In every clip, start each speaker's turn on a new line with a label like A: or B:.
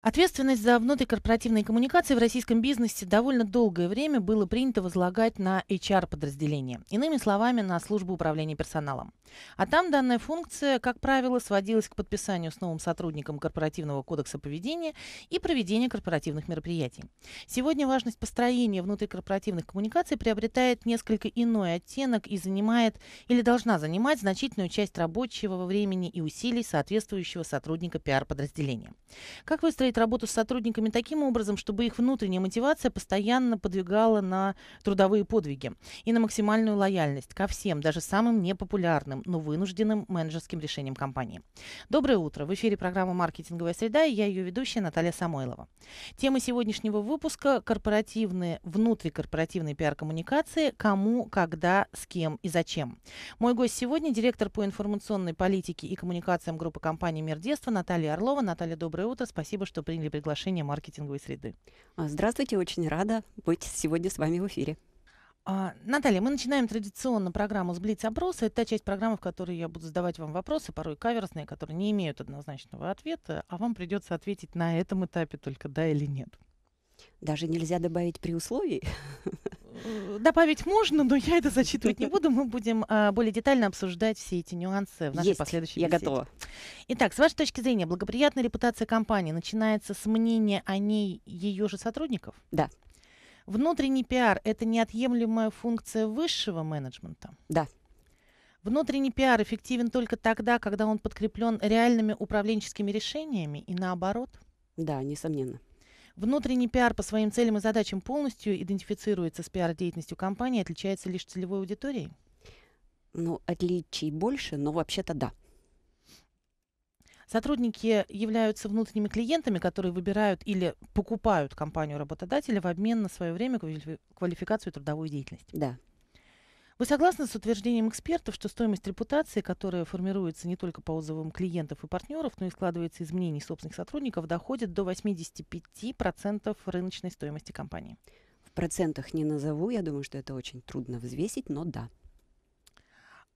A: Ответственность за внутрикорпоративные коммуникации в российском бизнесе довольно долгое время было принято возлагать на HR-подразделение, иными словами, на службу управления персоналом. А там данная функция, как правило, сводилась к подписанию с новым сотрудником корпоративного кодекса поведения и проведению корпоративных мероприятий. Сегодня важность построения внутрикорпоративных коммуникаций приобретает несколько иной оттенок и занимает или должна занимать значительную часть рабочего времени и усилий соответствующего сотрудника PR-подразделения. Как выстроить выстроить работу с сотрудниками таким образом, чтобы их внутренняя мотивация постоянно подвигала на трудовые подвиги и на максимальную лояльность ко всем, даже самым непопулярным, но вынужденным менеджерским решениям компании. Доброе утро. В эфире программа «Маркетинговая среда» и я ее ведущая Наталья Самойлова. Тема сегодняшнего выпуска – корпоративные, внутрикорпоративные пиар-коммуникации, кому, когда, с кем и зачем. Мой гость сегодня – директор по информационной политике и коммуникациям группы компаний «Мир детства» Наталья Орлова. Наталья, доброе утро. Спасибо, что что приняли приглашение маркетинговой среды. А, здравствуйте, очень рада быть сегодня с вами в эфире. А, Наталья, мы начинаем традиционно программу с Блиц-опроса. Это та часть программы, в которой я буду задавать вам вопросы, порой каверсные, которые не имеют однозначного ответа, а вам придется ответить на этом этапе только да или нет. Даже нельзя добавить при условии. Э, добавить можно, но я это зачитывать не буду. Мы будем э, более детально обсуждать все эти нюансы в нашей Есть, последующей я готова. Итак, с вашей точки зрения, благоприятная репутация компании начинается с мнения о ней ее же сотрудников? Да. Внутренний пиар – это неотъемлемая функция высшего менеджмента? Да. Внутренний пиар эффективен только тогда, когда он подкреплен реальными управленческими решениями и наоборот? Да, несомненно. Внутренний пиар по своим целям и задачам полностью идентифицируется с пиар-деятельностью компании, отличается лишь целевой аудиторией? Ну, отличий больше, но вообще-то да. Сотрудники являются внутренними клиентами, которые выбирают или покупают компанию работодателя в обмен на свое время, квалификацию и трудовую деятельность. Да. Вы согласны с утверждением экспертов, что стоимость репутации, которая формируется не только по отзывам клиентов и партнеров, но и складывается из мнений собственных сотрудников, доходит до 85% рыночной стоимости компании?
B: В процентах не назову, я думаю,
A: что это очень трудно взвесить, но да.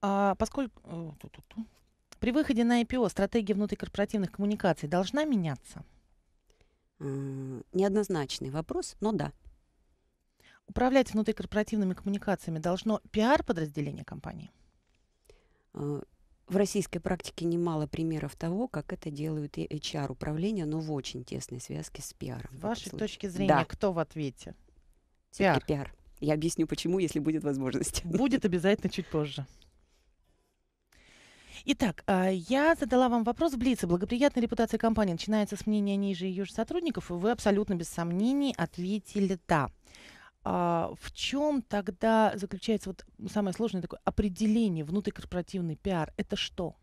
A: А, поскольку... Э, При выходе на IPO стратегия внутрикорпоративных коммуникаций должна меняться? Э, неоднозначный вопрос, но да управлять внутрикорпоративными коммуникациями должно пиар-подразделение компании? А, в
B: российской практике немало примеров того, как это делают и HR-управление, но в очень тесной связке с пиаром. С вашей точки зрения, да.
A: кто в ответе?
B: Пиар. пиар. Я объясню, почему, если будет возможность.
A: Будет обязательно чуть позже. Итак, а, я задала вам вопрос в Блице. Благоприятная репутация компании начинается с мнения ниже ее же сотрудников, и вы абсолютно без сомнений ответили «да» а в чем тогда заключается вот самое сложное такое определение внутрикорпоративный пиар? Это что?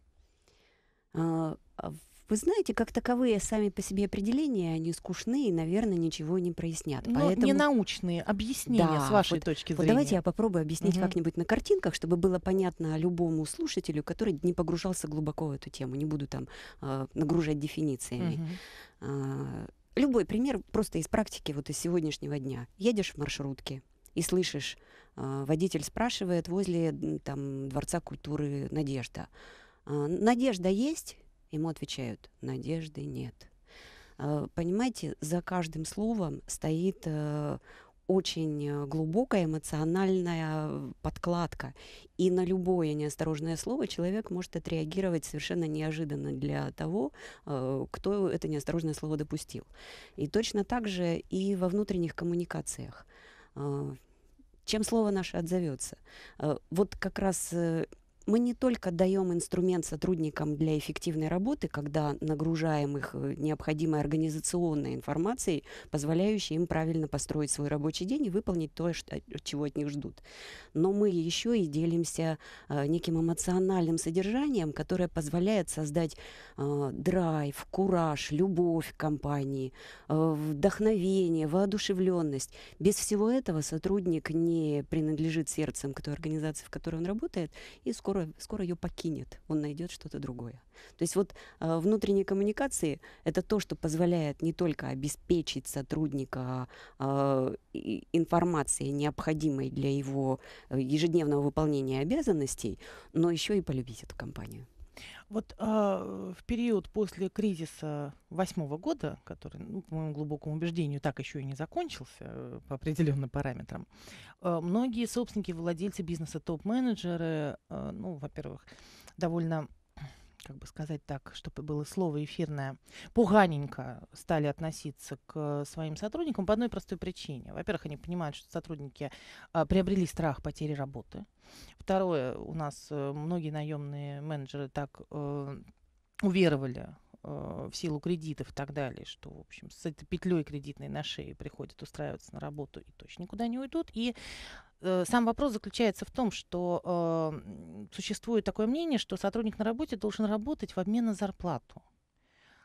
A: А, а, вы знаете, как таковые сами по себе определения,
B: они скучны и, наверное, ничего не прояснят. Но Поэтому... не
A: научные объяснения да, с вашей вот, точки зрения. Вот давайте я
B: попробую объяснить угу. как-нибудь на картинках, чтобы было понятно любому слушателю, который не погружался глубоко в эту тему. Не буду там э, нагружать дефинициями. Угу. Любой пример просто из практики, вот из сегодняшнего дня. Едешь в маршрутке и слышишь, а, водитель спрашивает возле там, Дворца культуры «Надежда». «А, «Надежда есть?» Ему отвечают «Надежды нет». А, понимаете, за каждым словом стоит э, очень э, глубокая эмоциональная подкладка. И на любое неосторожное слово человек может отреагировать совершенно неожиданно для того, э, кто это неосторожное слово допустил. И точно так же и во внутренних коммуникациях. Э, чем слово наше отзовется? Вот как раз мы не только даем инструмент сотрудникам для эффективной работы, когда нагружаем их э, необходимой организационной информацией, позволяющей им правильно построить свой рабочий день и выполнить то, что, чего от них ждут. Но мы еще и делимся э, неким эмоциональным содержанием, которое позволяет создать э, драйв, кураж, любовь к компании, э, вдохновение, воодушевленность. Без всего этого сотрудник не принадлежит сердцем к той организации, в которой он работает, и скоро скоро, скоро ее покинет, он найдет что-то другое. То есть вот э, внутренние коммуникации — это то, что позволяет не только обеспечить сотрудника э, а, информацией, необходимой для его э, ежедневного выполнения обязанностей, но еще и полюбить эту компанию.
A: Вот а, в период после кризиса восьмого года, который, ну, по моему глубокому убеждению, так еще и не закончился э, по определенным параметрам, э, многие собственники, владельцы бизнеса, топ-менеджеры, э, ну, во-первых, довольно как бы сказать так, чтобы было слово эфирное, пуганенько стали относиться к своим сотрудникам по одной простой причине. Во-первых, они понимают, что сотрудники а, приобрели страх потери работы. Второе, у нас а, многие наемные менеджеры так а, уверовали Э, в силу кредитов и так далее, что, в общем, с этой петлей кредитной на шее приходят устраиваться на работу и точно никуда не уйдут. И э, сам вопрос заключается в том, что э, существует такое мнение, что сотрудник на работе должен работать в обмен на зарплату.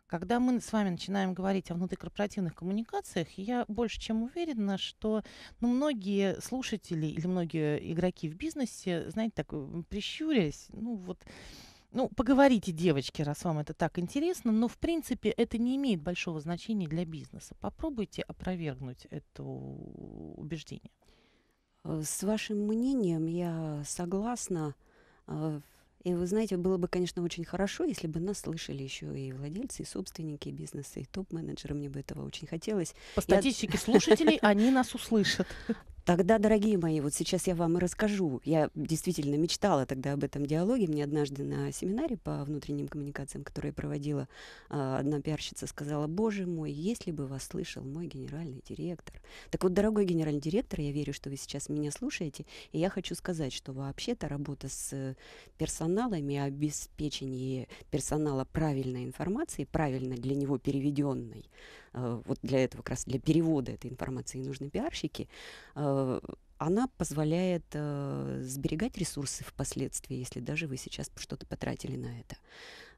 A: Когда мы с вами начинаем говорить о внутрикорпоративных коммуникациях, я больше чем уверена, что ну, многие слушатели или многие игроки в бизнесе, знаете, так прищурясь, ну вот ну, поговорите, девочки, раз вам это так интересно, но, в принципе, это не имеет большого значения для бизнеса. Попробуйте опровергнуть это убеждение. Э,
B: с вашим мнением я согласна. Э, и вы знаете, было бы, конечно, очень хорошо, если бы нас слышали еще и владельцы, и собственники бизнеса, и топ-менеджеры. Мне бы этого очень хотелось. По статистике я... слушателей они нас услышат. Тогда, дорогие мои, вот сейчас я вам и расскажу. Я действительно мечтала тогда об этом диалоге. Мне однажды на семинаре по внутренним коммуникациям, который я проводила, а, одна пиарщица сказала, боже мой, если бы вас слышал мой генеральный директор. Так вот, дорогой генеральный директор, я верю, что вы сейчас меня слушаете, и я хочу сказать, что вообще-то работа с персоналами и обеспечение персонала правильной информации, правильно для него переведенной, а, вот для этого, как раз для перевода этой информации нужны пиарщики, а, Э, она позволяет э, сберегать ресурсы впоследствии, если даже вы сейчас что-то потратили на это.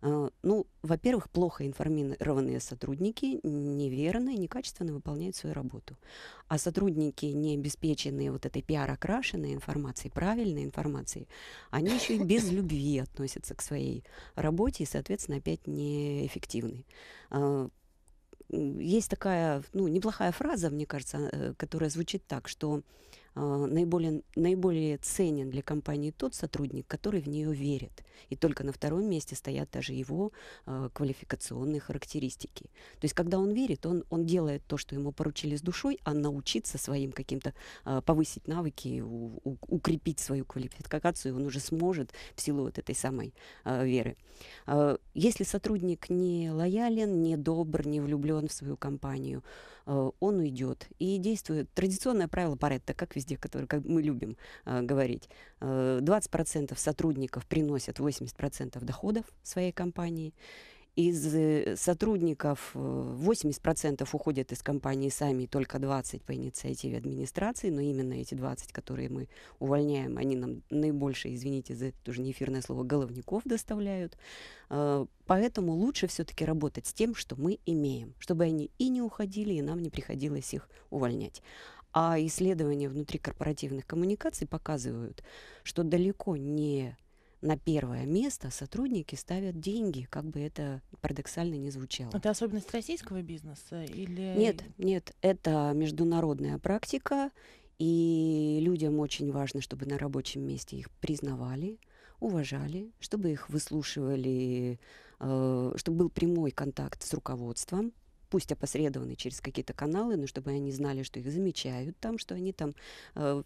B: Э, ну, во-первых, плохо информированные сотрудники неверно и некачественно выполняют свою работу. А сотрудники, не обеспеченные вот этой пиар-окрашенной информацией, правильной информацией, они еще и без любви относятся к своей работе и, соответственно, опять неэффективны. Э, есть такая, ну, неплохая фраза, мне кажется, э, которая звучит так, что а, наиболее, наиболее ценен для компании тот сотрудник, который в нее верит. И только на втором месте стоят даже его э, квалификационные характеристики. То есть, когда он верит, он, он делает то, что ему поручили с душой, а научиться своим каким-то э, повысить навыки, у, у, укрепить свою квалификацию он уже сможет в силу вот этой самой э, веры. Э, если сотрудник не лоялен, не добр, не влюблен в свою компанию, Э, он уйдет. И действует традиционное правило Паретта, как везде, которое как мы любим э, говорить. 20% э, сотрудников приносят 80% доходов своей компании из э, сотрудников 80% э, уходят из компании сами, только 20 по инициативе администрации, но именно эти 20, которые мы увольняем, они нам наибольше, извините за это уже не эфирное слово, головников доставляют. А, поэтому лучше все-таки работать с тем, что мы имеем, чтобы они и не уходили, и нам не приходилось их увольнять. А исследования внутри корпоративных коммуникаций показывают, что далеко не на первое место сотрудники ставят деньги, как бы это парадоксально не звучало. Это
A: особенность российского бизнеса или... Нет,
B: нет, это международная практика, и людям очень важно, чтобы на рабочем месте их признавали, уважали, чтобы их выслушивали, э, чтобы был прямой контакт с руководством, пусть опосредованный через какие-то каналы, но чтобы они знали, что их замечают там, что они там... Э,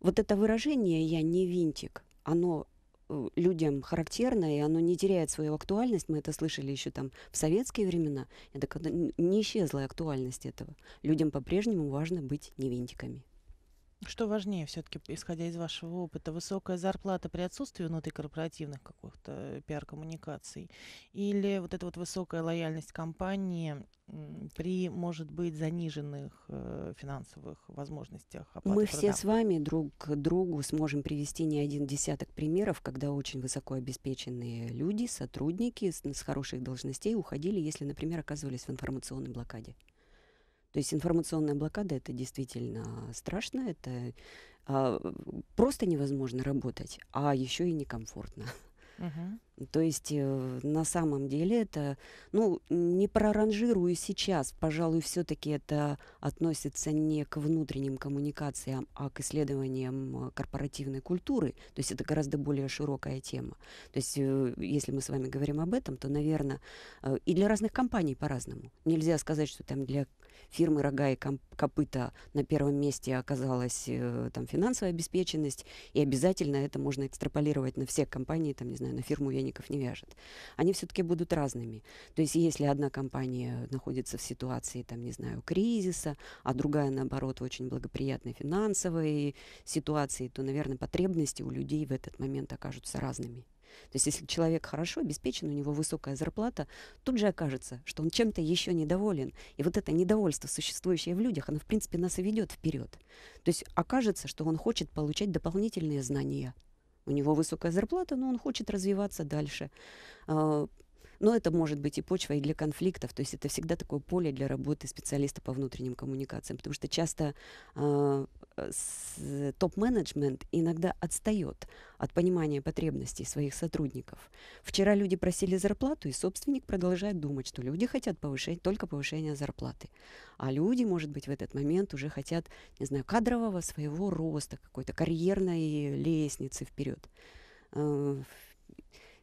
B: вот это выражение «я не винтик», оно Э, людям характерно, и оно не теряет свою актуальность. Мы это слышали еще там в советские времена. Это когда не исчезла актуальность этого. Людям по-прежнему важно быть невинтиками.
A: Что важнее все-таки, исходя из вашего опыта, высокая зарплата при отсутствии внутрикорпоративных каких-то э, пиар-коммуникаций или вот эта вот высокая лояльность компании при, может быть, заниженных э, финансовых возможностях? Мы все с
B: вами друг к другу сможем привести не один десяток примеров, когда очень высоко обеспеченные люди, сотрудники с, с хороших должностей уходили, если, например, оказывались в информационной блокаде. То есть информационная блокада это действительно страшно, это а, просто невозможно работать, а еще и некомфортно.
A: Угу.
B: То есть э, на самом деле это, ну, не проранжирую сейчас, пожалуй, все-таки это относится не к внутренним коммуникациям, а к исследованиям корпоративной культуры. То есть это гораздо более широкая тема. То есть э, если мы с вами говорим об этом, то, наверное, э, и для разных компаний по-разному. Нельзя сказать, что там для фирмы «Рога и копыта» на первом месте оказалась э, там финансовая обеспеченность, и обязательно это можно экстраполировать на все компании, там, не знаю, на фирму «Яников не вяжет». Они все-таки будут разными. То есть если одна компания находится в ситуации, там, не знаю, кризиса, а другая, наоборот, в очень благоприятной финансовой ситуации, то, наверное, потребности у людей в этот момент окажутся разными. То есть если человек хорошо обеспечен, у него высокая зарплата, тут же окажется, что он чем-то еще недоволен. И вот это недовольство, существующее в людях, оно, в принципе, нас и ведет вперед. То есть окажется, что он хочет получать дополнительные знания. У него высокая зарплата, но он хочет развиваться дальше. А, но это может быть и почва и для конфликтов, то есть это всегда такое поле для работы специалиста по внутренним коммуникациям, потому что часто э, топ-менеджмент иногда отстает от понимания потребностей своих сотрудников. Вчера люди просили зарплату, и собственник продолжает думать, что люди хотят повышать только повышение зарплаты. А люди, может быть, в этот момент уже хотят, не знаю, кадрового своего роста, какой-то карьерной лестницы вперед э,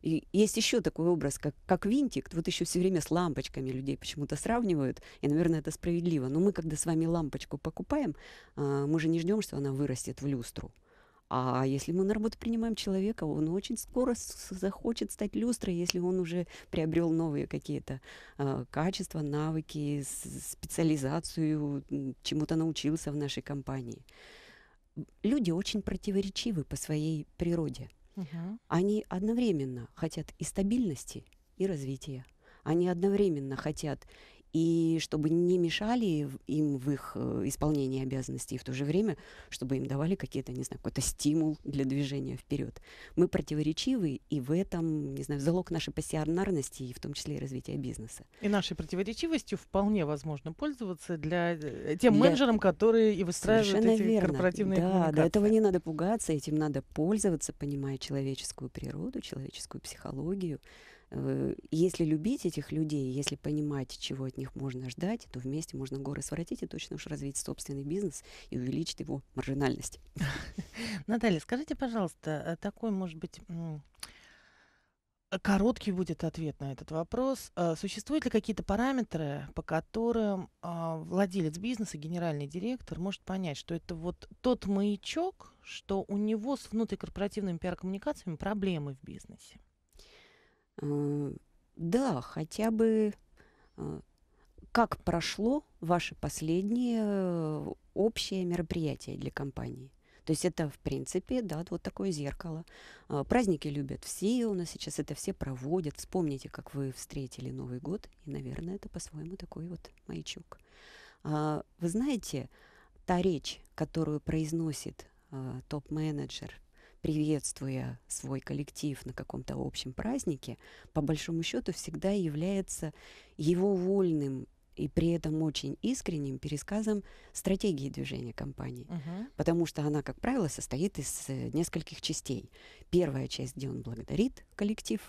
B: и есть еще такой образ, как, как винтик. Вот еще все время с лампочками людей почему-то сравнивают. И, наверное, это справедливо. Но мы, когда с вами лампочку покупаем, а, мы же не ждем, что она вырастет в люстру. А если мы на работу принимаем человека, он очень скоро захочет стать люстрой, если он уже приобрел новые какие-то э, качества, навыки, специализацию, чему-то научился в нашей компании. Люди очень противоречивы по своей природе угу. они одновременно хотят и стабильности, и развития. Они одновременно хотят и чтобы не мешали им в их э, исполнении обязанностей, и в то же время, чтобы им давали какие-то, не знаю, какой-то стимул для движения вперед. Мы противоречивы, и в этом, не знаю, залог нашей пассионарности, и в том числе и развития бизнеса.
A: И нашей противоречивостью вполне возможно пользоваться для э, тем для... менеджерам, которые и выстраивают Совершенно эти верно. корпоративные Да, до
B: этого не надо пугаться, этим надо пользоваться, понимая человеческую природу, человеческую психологию, Э, если любить этих людей, если понимать, чего от них можно ждать, то вместе можно горы своротить и точно уж развить собственный бизнес и увеличить его маржинальность.
A: Наталья, скажите, пожалуйста, такой, может быть, короткий будет ответ на этот вопрос. Э, существуют ли какие-то параметры, по которым а, владелец бизнеса, генеральный директор, может понять, что это вот тот маячок, что у него с внутрикорпоративными пиар-коммуникациями проблемы в бизнесе?
B: Э, да, хотя бы э, как прошло ваше последнее э, общее мероприятие для компании. То есть это, в принципе, да, вот такое зеркало. Праздники любят все, у нас сейчас это все проводят. Вспомните, как вы встретили Новый год, и, наверное, это по-своему такой вот маячок. А вы знаете, та речь, которую произносит топ-менеджер приветствуя свой коллектив на каком-то общем празднике, по большому счету всегда является его вольным и при этом очень искренним пересказом стратегии движения компании. Uh-huh. Потому что она, как правило, состоит из э, нескольких частей. Первая часть, где он благодарит коллектив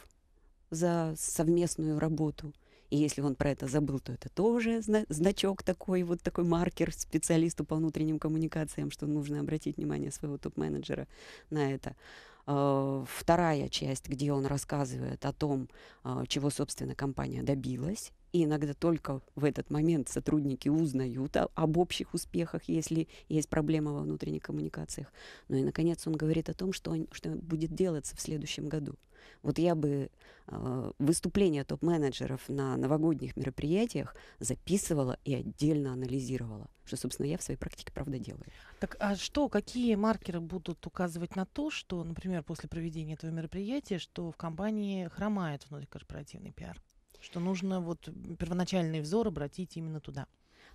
B: за совместную работу – и если он про это забыл, то это тоже значок такой, вот такой маркер специалисту по внутренним коммуникациям, что нужно обратить внимание своего топ-менеджера на это а, вторая часть, где он рассказывает о том, а, чего, собственно, компания добилась, и иногда только в этот момент сотрудники узнают об общих успехах, если есть проблема во внутренних коммуникациях. Ну и, наконец, он говорит о том, что, он, что будет делаться в следующем году. Вот я бы э, выступления топ-менеджеров на новогодних мероприятиях записывала и отдельно
A: анализировала, что, собственно, я в своей практике, правда, делаю. Так а что, какие маркеры будут указывать на то, что, например, после проведения этого мероприятия, что в компании хромает внутрикорпоративный пиар? что нужно вот первоначальный взор обратить именно туда.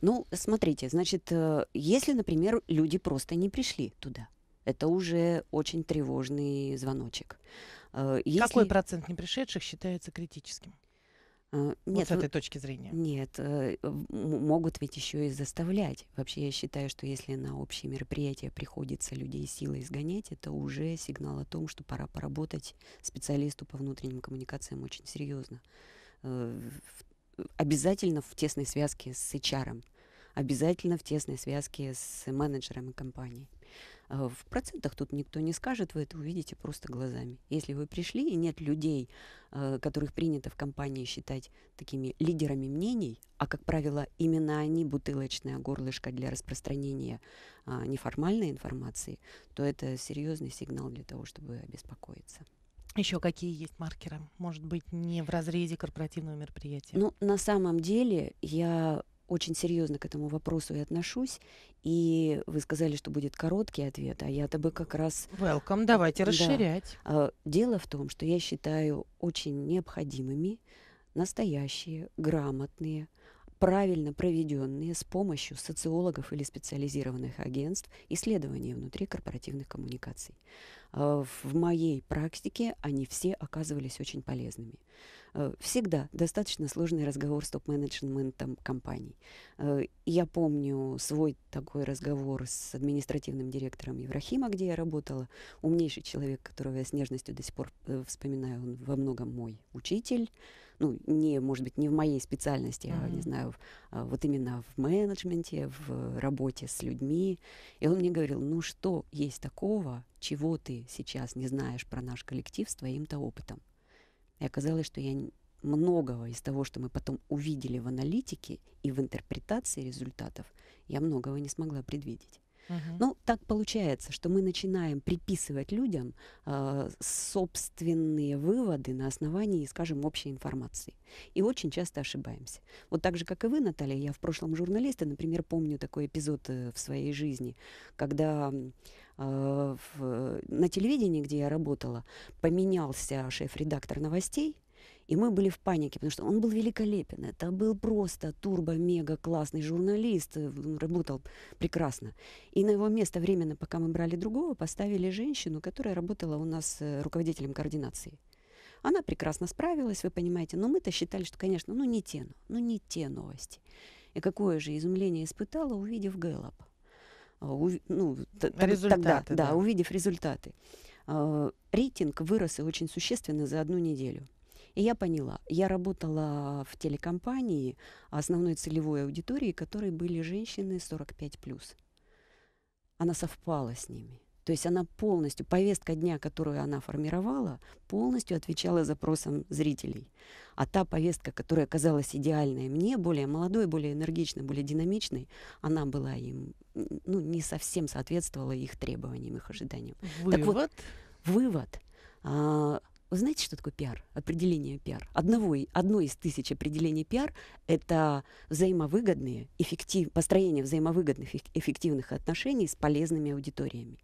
B: Ну, смотрите, значит, э, если, например, люди просто не пришли туда, это уже очень тревожный звоночек. Э, если... Какой процент непришедших считается критическим? Э, нет, вот с этой ну, точки зрения. Нет, могут ведь еще и заставлять. Вообще я считаю, что если на общее мероприятие приходится людей силой изгонять, это уже сигнал о том, что пора поработать специалисту по внутренним коммуникациям очень серьезно. Э, обязательно в тесной связке с HR, обязательно в тесной связке с менеджерами компании. Э, в процентах тут никто не скажет, вы это увидите просто глазами. Если вы пришли и нет людей, э, которых принято в компании считать такими лидерами мнений, а, как правило, именно они бутылочное горлышко для распространения а, неформальной информации, то это серьезный сигнал для того, чтобы обеспокоиться.
A: Еще какие есть маркеры? Может быть, не в разрезе корпоративного мероприятия? Ну,
B: на самом деле, я очень серьезно к этому вопросу и отношусь. И вы сказали, что будет короткий ответ, а я-то бы как раз...
A: Welcome, давайте расширять.
B: Да. Дело в том, что я считаю очень необходимыми настоящие, грамотные, правильно проведенные с помощью социологов или специализированных агентств исследования внутри корпоративных коммуникаций. А, в моей практике они все оказывались очень полезными. А, всегда достаточно сложный разговор с топ-менеджментом компаний. А, я помню свой такой разговор с административным директором Еврахима, где я работала. Умнейший человек, которого я с нежностью до сих пор э, вспоминаю, он во многом мой учитель, ну, не, может быть, не в моей специальности, mm-hmm. а, не знаю, в, а, вот именно в менеджменте, в работе с людьми. И он мне говорил, ну что есть такого, чего ты сейчас не знаешь про наш коллектив с твоим-то опытом? И оказалось, что я многого из того, что мы потом увидели в аналитике и в интерпретации результатов, я многого не смогла предвидеть. Ну, так получается, что мы начинаем приписывать людям э, собственные выводы на основании, скажем, общей информации. И очень часто ошибаемся. Вот так же, как и вы, Наталья, я в прошлом журналисте, например, помню такой эпизод э, в своей жизни, когда а, э, в, на телевидении, где я работала, поменялся шеф-редактор новостей, и мы были в панике, потому что он был великолепен. Это был просто турбо-мега-классный журналист, э, работал прекрасно. И на его место временно, пока мы брали другого, поставили женщину, которая работала у нас э, руководителем координации. Она прекрасно справилась, вы понимаете, но мы-то считали, что, конечно, ну не те, ну не те новости. И какое же изумление испытала, увидев Гэллоп. А, ну, результаты, тогда, да. да, увидев результаты. А, рейтинг вырос и очень существенно за одну неделю. И я поняла, я работала в телекомпании, основной целевой аудитории, которой были женщины 45+. Она совпала с ними. То есть она полностью, повестка дня, которую она формировала, полностью отвечала запросам зрителей. А та повестка, которая казалась идеальной мне, более молодой, более энергичной, более динамичной, она была им, ну, не совсем соответствовала их требованиям, их ожиданиям. Вывод? Так вот, вывод. А, вы знаете, что такое пиар? Определение пиар. Одного, одно из тысяч определений пиар — это взаимовыгодные, эффектив, построение взаимовыгодных эффективных отношений с полезными аудиториями.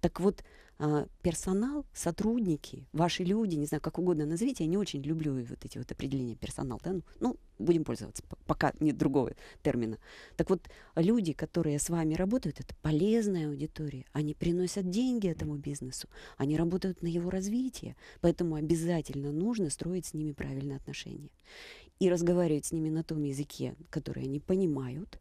B: Так вот, а, персонал, сотрудники, ваши люди, не знаю, как угодно назовите, я не очень люблю вот эти вот определения персонал, да, ну, ну будем пользоваться, пока нет другого термина. Так вот, люди, которые с вами работают, это полезная аудитория, они приносят деньги этому бизнесу, они работают на его развитие, поэтому обязательно нужно строить с ними правильные отношения и разговаривать с ними на том языке, который они понимают,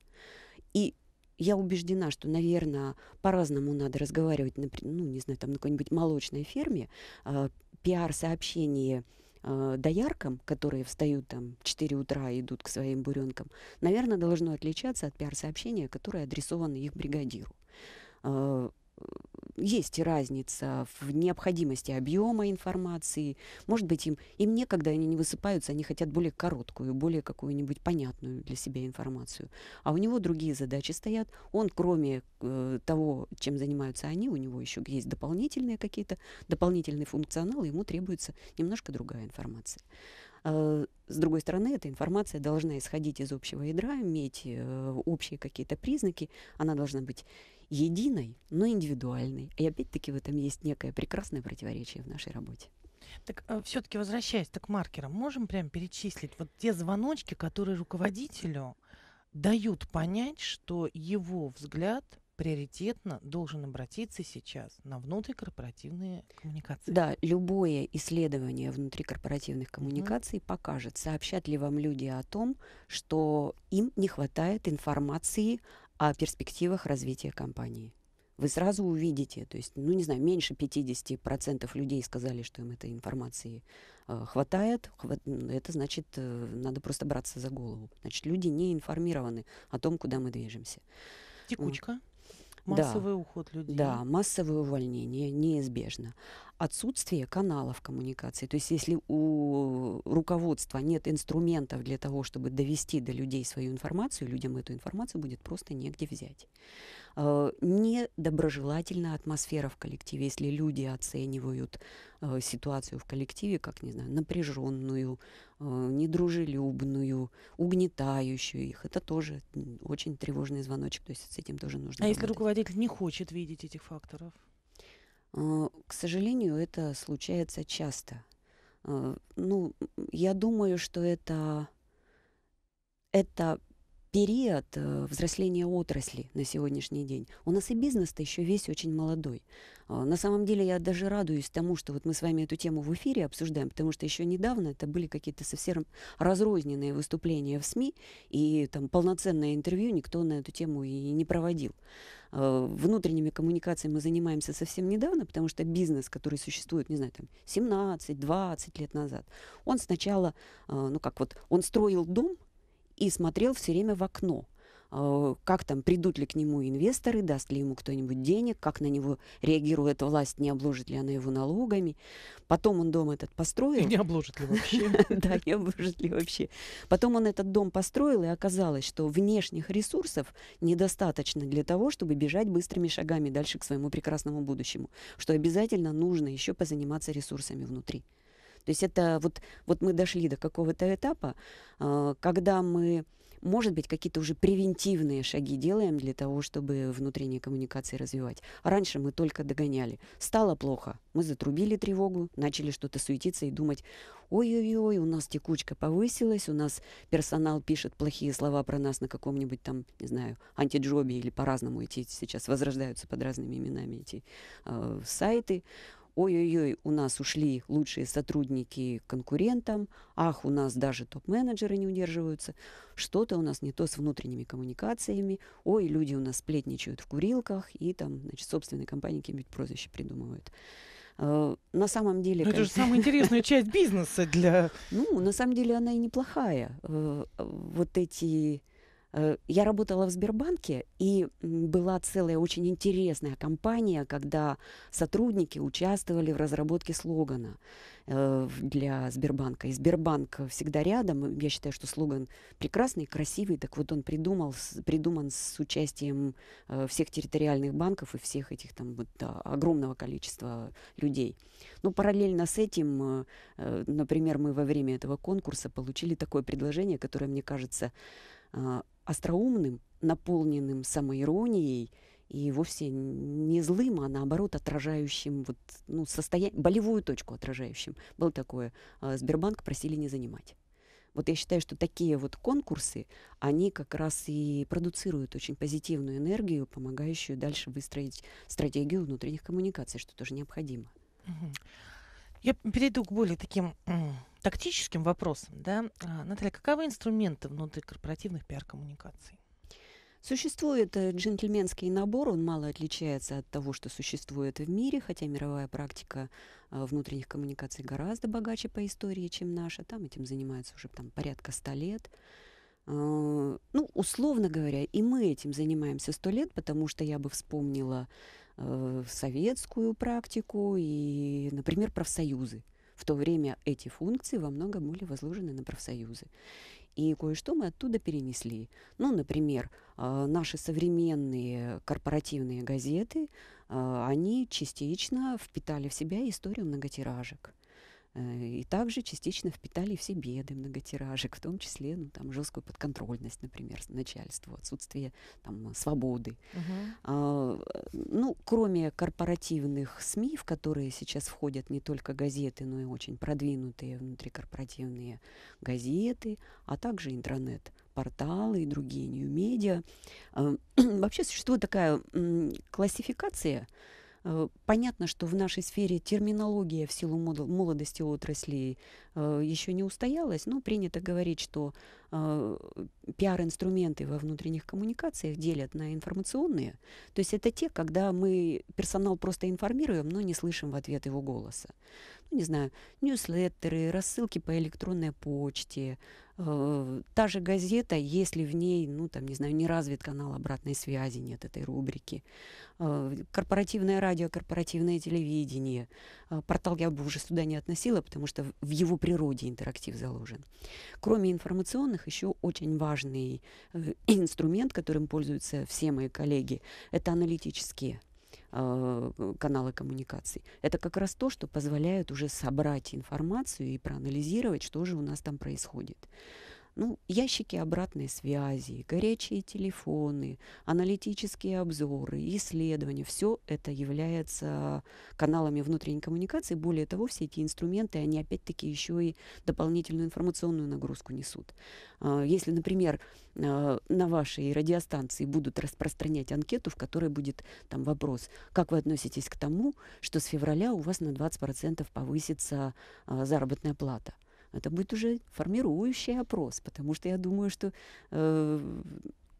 B: и я убеждена, что, наверное, по-разному надо разговаривать, например, ну, не знаю, там на какой-нибудь молочной ферме, э, а, пиар-сообщение э, а, дояркам, которые встают там в 4 утра и идут к своим буренкам, наверное, должно отличаться от пиар-сообщения, которое адресовано их бригадиру. А, есть разница в необходимости объема информации. Может быть, им, им некогда, они не высыпаются, они хотят более короткую, более какую-нибудь понятную для себя информацию. А у него другие задачи стоят. Он, кроме э, того, чем занимаются они, у него еще есть дополнительные какие-то, дополнительный функционал, ему требуется немножко другая информация. Э, с другой стороны, эта информация должна исходить из общего ядра, иметь э, общие какие-то признаки, она должна быть единой, но индивидуальной. И опять-таки в этом есть некое прекрасное противоречие в нашей работе.
A: Так э, все-таки возвращаясь так к маркерам, можем прям перечислить вот те звоночки, которые руководителю дают понять, что его взгляд приоритетно должен обратиться сейчас на внутрикорпоративные
B: коммуникации. Да, любое исследование внутрикорпоративных коммуникаций mm-hmm. покажет, сообщат ли вам люди о том, что им не хватает информации о перспективах развития компании вы сразу увидите, то есть, ну, не знаю, меньше 50% людей сказали, что им этой информации э, хватает, хват, это значит, э, надо просто браться за голову. Значит, люди не информированы о том, куда мы движемся. Текучка.
A: Массовый да. уход людей.
B: Да, массовое увольнение неизбежно. Отсутствие каналов коммуникации. То есть если у руководства нет инструментов для того, чтобы довести до людей свою информацию, людям эту информацию будет просто негде взять. Э, недоброжелательная атмосфера в коллективе, если люди оценивают Э, ситуацию в коллективе, как, не знаю, напряженную, э, недружелюбную, угнетающую их. Это тоже очень тревожный звоночек, то есть с этим тоже нужно А работать. если
A: руководитель не хочет видеть этих факторов?
B: Э, к сожалению, это случается часто. ну, я думаю, что это, это период э, взросления отрасли на сегодняшний день. У нас и бизнес-то еще весь очень молодой. А, на самом деле я даже радуюсь тому, что вот мы с вами эту тему в эфире обсуждаем, потому что еще недавно это были какие-то совсем разрозненные выступления в СМИ, и там полноценное интервью никто на эту тему и не проводил. А, внутренними коммуникациями мы занимаемся совсем недавно, потому что бизнес, который существует, не знаю, там 17-20 лет назад, он сначала, а, ну как вот, он строил дом, и смотрел все время в окно а, как там придут ли к нему инвесторы, даст ли ему кто-нибудь денег, как на него реагирует власть, не обложит ли она его налогами. Потом он дом этот построил. И не обложит ли вообще. Да, не обложит ли вообще. Потом он этот дом построил, и оказалось, что внешних ресурсов недостаточно для того, чтобы бежать быстрыми шагами дальше к своему прекрасному будущему, что обязательно нужно еще позаниматься ресурсами внутри. То есть это вот, вот мы дошли до какого-то этапа, а, когда мы, может быть, какие-то уже превентивные шаги делаем для того, чтобы внутренние коммуникации развивать. А раньше мы только догоняли. Стало плохо, мы затрубили тревогу, начали что-то суетиться и думать, ой-ой-ой, у нас текучка повысилась, у нас персонал пишет плохие слова про нас на каком-нибудь там, не знаю, антиджобе или по-разному эти сейчас возрождаются под разными именами эти э, сайты ой-ой-ой, у нас ушли лучшие сотрудники конкурентам, ах, у нас даже топ-менеджеры не удерживаются, что-то у нас не то с внутренними коммуникациями, ой, люди у нас сплетничают в курилках и там, значит, собственной компании какие-нибудь прозвища придумывают. Э, на самом деле... Ну, это же самая интересная
A: часть бизнеса для... Ну, на
B: самом деле она и неплохая. Э, вот эти Э, я работала в Сбербанке, и была целая очень интересная компания, когда сотрудники участвовали в разработке слогана э, для Сбербанка. И Сбербанк всегда рядом. Я считаю, что слоган прекрасный, красивый. Так вот он придумал, придуман с участием э, всех территориальных банков и всех этих там вот, огромного количества людей. Но параллельно с этим, например, мы во время этого конкурса получили такое предложение, которое, мне кажется, остроумным, наполненным самоиронией и вовсе не злым, а наоборот отражающим вот, ну, состояние, болевую точку отражающим. Было такое, а, Сбербанк просили не занимать. Вот я считаю, что такие вот конкурсы, они как раз и продуцируют очень позитивную энергию, помогающую дальше выстроить стратегию внутренних коммуникаций, что тоже
A: необходимо. Угу. Я перейду к более таким тактическим вопросам. Да? А, Наталья, каковы инструменты внутри корпоративных пиар-коммуникаций?
B: Существует э, джентльменский набор, он мало отличается от того, что существует в мире, хотя мировая практика э, внутренних коммуникаций гораздо богаче по истории, чем наша. Там этим занимаются уже там, порядка ста лет. Э, ну, условно говоря, и мы этим занимаемся сто лет, потому что я бы вспомнила Э, советскую практику и, например, профсоюзы. В то время эти функции во многом были возложены на профсоюзы. И кое-что мы оттуда перенесли. Ну, например, а, наши современные корпоративные газеты, а, они частично впитали в себя историю многотиражек. Э, и также частично впитали все беды многотиражек, в том числе ну, там, жесткую подконтрольность, например, начальству, отсутствие там, свободы. Uh-huh. А, ну, кроме корпоративных СМИ, в которые сейчас входят не только газеты, но и очень продвинутые внутрикорпоративные газеты, а также интернет порталы и другие нью-медиа. Э, вообще существует такая классификация Э, понятно, что в нашей сфере терминология в силу молодости отрасли э, еще не устоялась, но принято говорить, что э, пиар-инструменты во внутренних коммуникациях делят на информационные. То есть это те, когда мы персонал просто информируем, но не слышим в ответ его голоса. Ну, не знаю, ньюслеттеры, рассылки по электронной почте, э, та же газета, если в ней, ну там, не знаю, не развит канал обратной связи, нет этой рубрики, э, корпоративное радио, корпоративное телевидение, э, портал я бы уже сюда не относила, потому что в его природе интерактив заложен. Кроме информационных данных еще очень важный э, инструмент, которым пользуются все мои коллеги, это аналитические э, каналы коммуникаций. Это как раз то, что позволяет уже собрать информацию и проанализировать, что же у нас там происходит. Ну, ящики обратной связи, горячие телефоны, аналитические обзоры, исследования, все это является каналами внутренней коммуникации. Более того, все эти инструменты, они опять-таки еще и дополнительную информационную нагрузку несут. А, если, например, а, на вашей радиостанции будут распространять анкету, в которой будет там вопрос, как вы относитесь к тому, что с февраля у вас на 20% повысится а, заработная плата – это будет уже формирующий опрос, потому что я думаю, что э,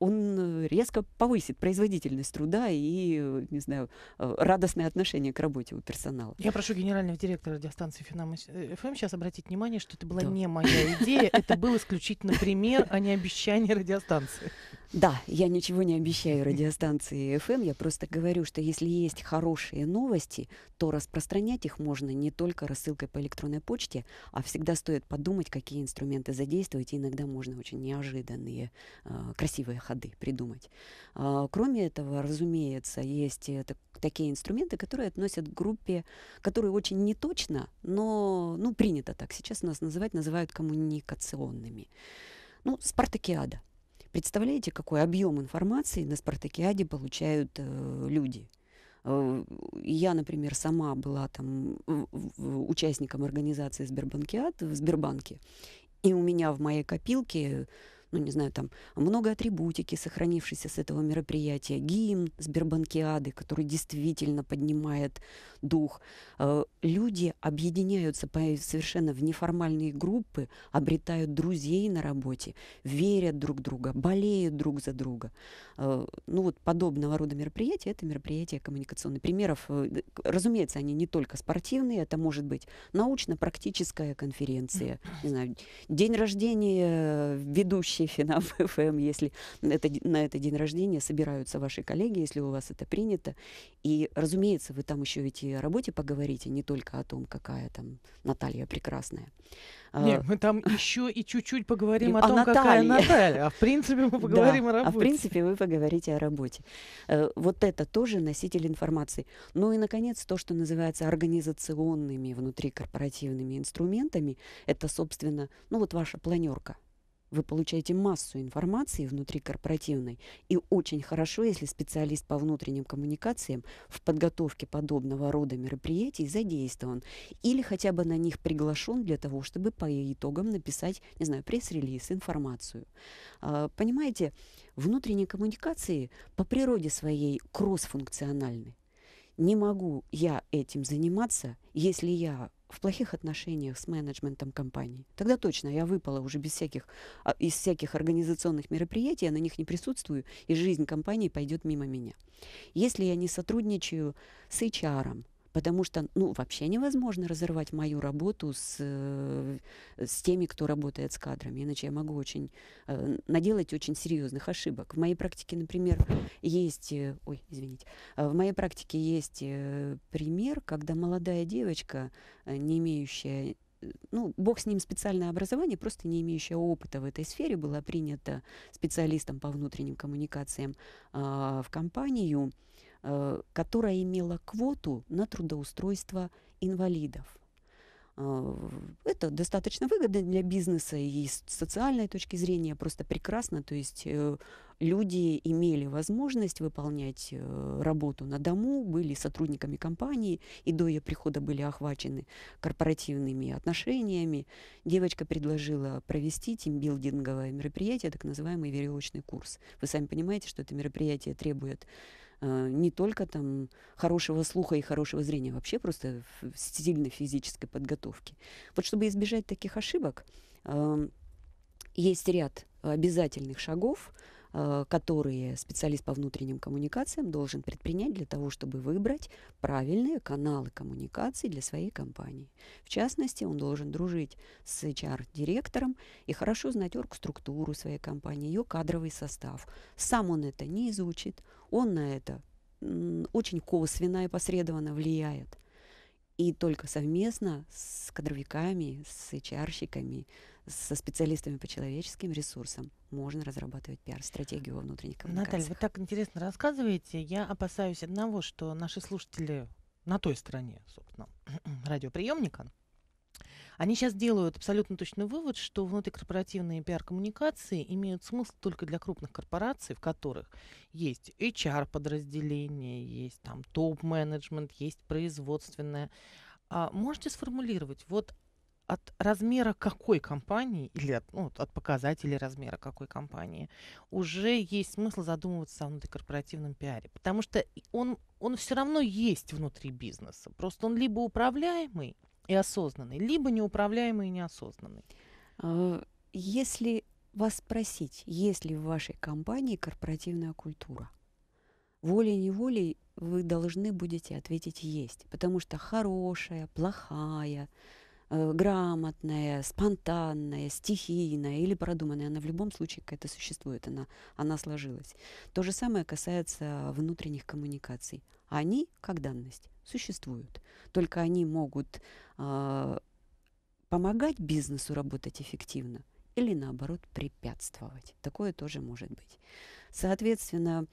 B: он резко повысит производительность труда и, не знаю, радостное отношение к работе у персонала. Я прошу
A: генерального директора радиостанции Финам ФМ сейчас обратить внимание, что это была да. не моя идея, это был исключительно пример, а не обещание
B: радиостанции.
A: Да, я ничего не
B: обещаю радиостанции FM, я просто говорю, что если есть хорошие новости, то распространять их можно не только рассылкой по электронной почте, а всегда стоит подумать, какие инструменты задействовать, и иногда можно очень неожиданные, а, красивые ходы придумать. А, кроме этого, разумеется, есть э, такие инструменты, которые относят к группе, которые очень неточно, но ну, принято так сейчас нас называть, называют коммуникационными. Ну, спартакиада. Представляете, какой объем информации на спартакиаде получают э, люди – Э, я, например, сама была там участником организации Сбербанкиад в Сбербанке, и у меня в моей копилке ну, не знаю, там много атрибутики, сохранившейся с этого мероприятия, гимн Сбербанкиады, который действительно поднимает дух. Э, люди объединяются по совершенно в неформальные группы, обретают друзей на работе, верят друг друга, болеют друг за друга. Э, ну, вот подобного рода мероприятия — это мероприятия коммуникационные. Примеров, э, разумеется, они не только спортивные, это может быть научно-практическая конференция, не знаю, день рождения ведущей вообще Финам ФМ, если это, на это день рождения собираются ваши коллеги, если у вас это принято. И, разумеется, вы там еще ведь и о работе поговорите, не только о том, какая там Наталья прекрасная. А, Нет, мы там еще
A: и чуть-чуть поговорим о, о том, Наталье. какая Наталья. А
B: в принципе мы поговорим да, о работе. А в принципе вы поговорите о работе. Э, вот это тоже носитель информации. Ну и, наконец, то, что называется организационными внутрикорпоративными инструментами, это, собственно, ну вот ваша планерка вы получаете массу информации внутри корпоративной, и очень хорошо, если специалист по внутренним коммуникациям в подготовке подобного рода мероприятий задействован или хотя бы на них приглашен для того, чтобы по итогам написать, не знаю, пресс-релиз, информацию. А, понимаете, внутренние коммуникации по природе своей кроссфункциональны. Не могу я этим заниматься, если я в плохих отношениях с менеджментом компании. Тогда точно я выпала уже без всяких, а, из всяких организационных мероприятий, я на них не присутствую, и жизнь компании пойдет мимо меня. Если я не сотрудничаю с HR, потому что, ну, вообще невозможно разорвать мою работу с, э, с теми, кто работает с кадрами, иначе я могу очень э, наделать очень серьезных ошибок. В моей практике, например, есть, э, ой, извините, в моей практике есть пример, когда молодая девочка, не имеющая ну, бог с ним специальное образование, просто не имеющая опыта в этой сфере, была принята специалистом по внутренним коммуникациям э, в компанию, Э, которая имела квоту на трудоустройство инвалидов. Э, это достаточно выгодно для бизнеса и с социальной точки зрения просто прекрасно. То есть э, люди имели возможность выполнять работу на дому, были сотрудниками компании и до ее прихода были охвачены корпоративными отношениями. Девочка предложила провести тимбилдинговое мероприятие, так называемый веревочный курс. Вы сами понимаете, что это мероприятие требует Э, не только там хорошего слуха и хорошего зрения, вообще просто сильной физической подготовки. Вот чтобы избежать таких ошибок, эм, есть ряд обязательных шагов, Э, которые специалист по внутренним коммуникациям должен предпринять для того, чтобы выбрать правильные каналы коммуникации для своей компании. В частности, он должен дружить с HR-директором и хорошо знать структуру своей компании, ее кадровый состав. Сам он это не изучит, он на это очень косвенно и посредованно влияет. И только совместно с кадровиками, с HR-щиками, со специалистами по человеческим ресурсам можно разрабатывать пиар-стратегию во внутренних коммуникациях. Наталья, вы
A: так интересно рассказываете. Я опасаюсь одного, что наши слушатели на той стороне, собственно, радиоприемника, они сейчас делают абсолютно точный вывод, что внутрикорпоративные пиар-коммуникации имеют смысл только для крупных корпораций, в которых есть HR-подразделение, есть там топ-менеджмент, есть производственное. А можете сформулировать, вот от размера какой компании или от, ну, от показателей размера какой компании уже есть смысл задумываться о внутрикорпоративном пиаре, потому что он, он все равно есть внутри бизнеса, просто он либо управляемый и осознанный, либо неуправляемый и неосознанный. А, если вас спросить, есть ли в вашей компании корпоративная культура,
B: волей-неволей вы должны будете ответить «есть», потому что хорошая, плохая – Э, грамотная, спонтанная, стихийная или продуманная, она в любом случае какая-то существует, она, она сложилась. То же самое касается внутренних коммуникаций. Они, как данность, существуют. Только они могут э, помогать бизнесу работать эффективно или, наоборот, препятствовать. Такое тоже может быть. Соответственно,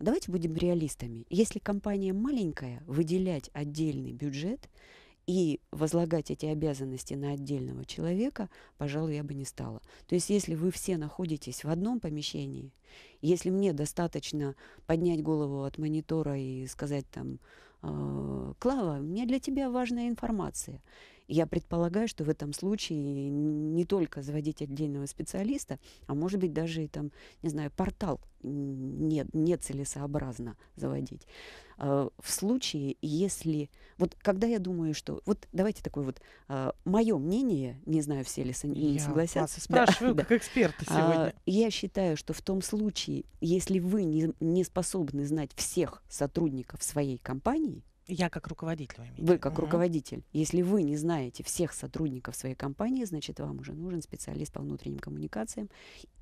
B: давайте будем реалистами. Если компания маленькая, выделять отдельный бюджет – и возлагать эти обязанности на отдельного человека, пожалуй, я бы не стала. То есть если вы все находитесь в одном помещении, если мне достаточно поднять голову от монитора и сказать там, «А, «Клава, мне для тебя важная информация», я предполагаю, что в этом случае не только заводить отдельного специалиста, а может быть даже и там, не знаю, портал не, нецелесообразно заводить. А, в случае, если... Вот когда я думаю, что... Вот давайте такое вот а, мое мнение, не знаю, все ли со... не я согласятся. Вас спрашиваю да, как да.
A: эксперты а, сегодня.
B: Я считаю, что в том случае, если вы не, не способны знать всех сотрудников своей компании,
A: я как руководитель. Вы, вы как угу. руководитель.
B: Если вы не знаете всех сотрудников своей компании, значит, вам уже нужен специалист по внутренним коммуникациям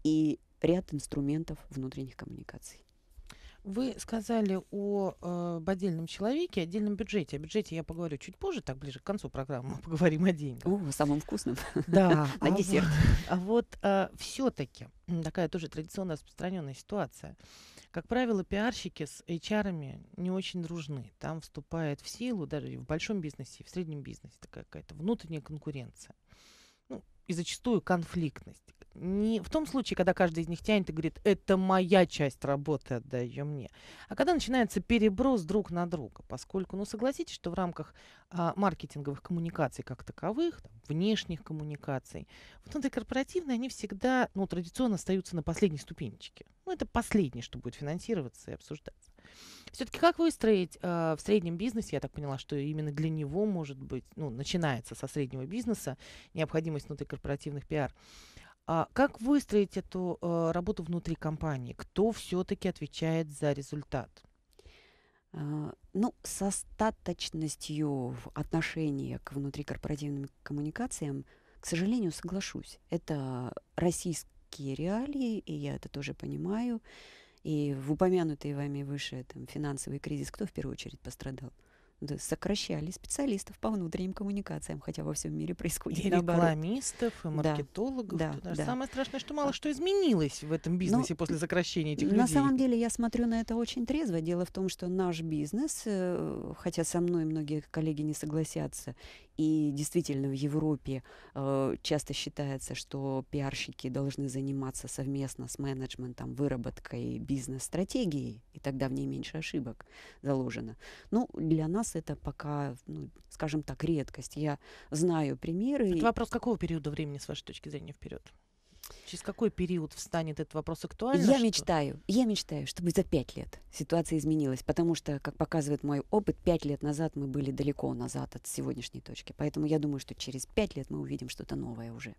B: и ряд инструментов внутренних коммуникаций.
A: Вы сказали о э, отдельном человеке, отдельном бюджете. О бюджете я поговорю чуть позже, так ближе к концу программы мы поговорим о деньгах. О, самом вкусном. Да. А На десерт. А вот а, все-таки такая тоже традиционно распространенная ситуация. Как правило, пиарщики с HR не очень дружны. Там вступает в силу даже в большом бизнесе, в среднем бизнесе такая какая-то внутренняя конкуренция. Ну, и зачастую конфликтность не в том случае, когда каждый из них тянет и говорит, это моя часть работы, отдай ее мне, а когда начинается переброс друг на друга, поскольку, ну согласитесь, что в рамках а, маркетинговых коммуникаций как таковых, там, внешних коммуникаций, вот внутрикорпоративные, они всегда, ну, традиционно остаются на последней ступенечке. Ну, это последнее, что будет финансироваться и обсуждаться. Все-таки как выстроить э, в среднем бизнесе, я так поняла, что именно для него, может быть, ну, начинается со среднего бизнеса необходимость внутрикорпоративных пиар а как выстроить эту э, работу внутри компании? Кто все-таки отвечает за результат? А, ну, с остаточностью
B: отношения к внутрикорпоративным коммуникациям, к сожалению, соглашусь. Это российские реалии, и я это тоже понимаю. И в упомянутый вами выше там, финансовый кризис кто в первую очередь пострадал? сокращали специалистов по внутренним коммуникациям, хотя во всем мире происходит и наоборот.
A: рекламистов, и маркетологов. Да, да, да. Самое страшное, что мало а что изменилось в этом ну, бизнесе Но, после сокращения этих на людей. На самом
B: деле я смотрю на это очень трезво. Дело в том, что наш бизнес, э, хотя со мной многие коллеги не согласятся, и действительно, в Европе э, часто считается, что пиарщики должны заниматься совместно с менеджментом выработкой бизнес-стратегии, и тогда в ней меньше ошибок заложено. Ну, для нас это пока, ну,
A: скажем так, редкость. Я знаю примеры. Это вопрос какого периода времени, с вашей точки зрения, вперед? Через какой период встанет этот вопрос актуально? Я что?
B: мечтаю, я мечтаю, чтобы за пять лет ситуация изменилась, потому что, как показывает мой опыт, пять лет назад мы были далеко назад от сегодняшней точки. Поэтому я думаю, что через пять лет мы увидим что-то новое уже.